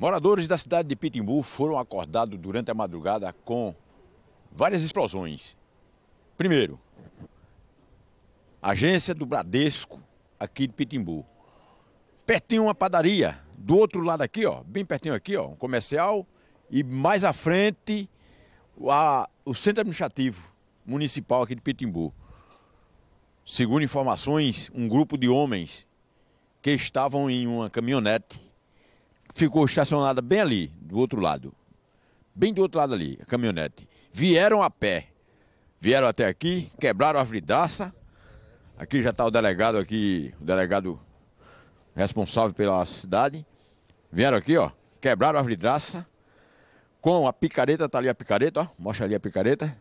Moradores da cidade de Pitimbu foram acordados durante a madrugada com várias explosões. Primeiro, agência do Bradesco aqui de Pitimbu. Pertinho uma padaria, do outro lado aqui, ó, bem pertinho aqui, ó, um comercial e mais à frente a, o centro administrativo municipal aqui de Pitimbu. Segundo informações, um grupo de homens que estavam em uma caminhonete ficou estacionada bem ali, do outro lado. Bem do outro lado ali, a caminhonete. Vieram a pé. Vieram até aqui, quebraram a vidraça. Aqui já está o delegado aqui, o delegado responsável pela cidade. Vieram aqui, ó, quebraram a vidraça com a picareta, tá ali a picareta, ó, mostra ali a picareta.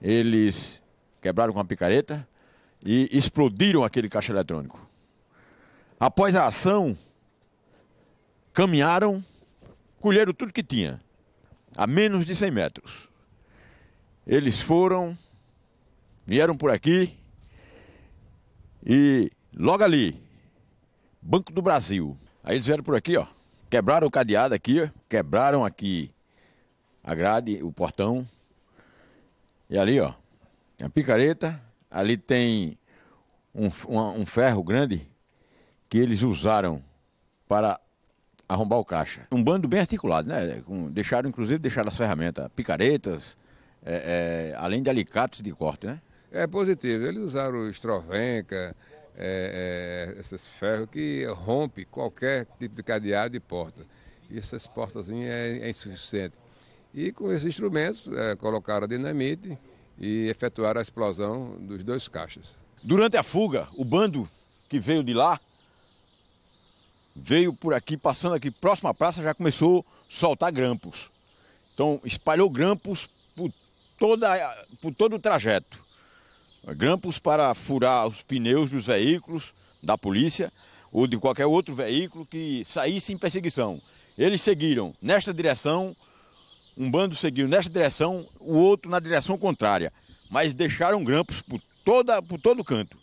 Eles quebraram com a picareta e explodiram aquele caixa eletrônico. Após a ação, caminharam, colheram tudo que tinha, a menos de 100 metros. Eles foram, vieram por aqui e logo ali, Banco do Brasil. Aí eles vieram por aqui, ó, quebraram o cadeado aqui, quebraram aqui a grade, o portão. E ali, ó, tem a picareta, ali tem um, um ferro grande que eles usaram para arrombar o caixa. Um bando bem articulado, né? Com, deixaram, inclusive, deixaram as ferramentas, picaretas, é, é, além de alicates de corte, né? É positivo. Eles usaram estrovenca, é, é, esses ferros que rompe qualquer tipo de cadeado e porta. E essas portazinhas é, é, insuficiente. E com esses instrumentos é, colocaram dinamite e efetuaram a explosão dos dois caixas. Durante a fuga, o bando que veio de lá veio por aqui, passando aqui próxima à praça, já começou a soltar grampos. Então espalhou grampos por, toda, por todo o trajeto. Grampos para furar os pneus dos veículos da polícia ou de qualquer outro veículo que saísse em perseguição. Eles seguiram nesta direção, um bando seguiu nesta direção, o outro na direção contrária, mas deixaram grampos por, toda, por todo canto.